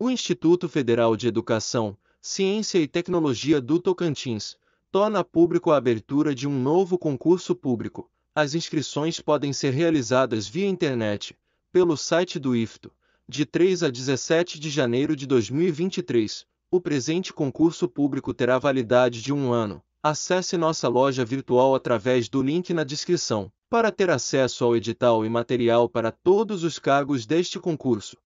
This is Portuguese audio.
O Instituto Federal de Educação, Ciência e Tecnologia do Tocantins torna público a abertura de um novo concurso público. As inscrições podem ser realizadas via internet, pelo site do IFTO, de 3 a 17 de janeiro de 2023. O presente concurso público terá validade de um ano. Acesse nossa loja virtual através do link na descrição para ter acesso ao edital e material para todos os cargos deste concurso.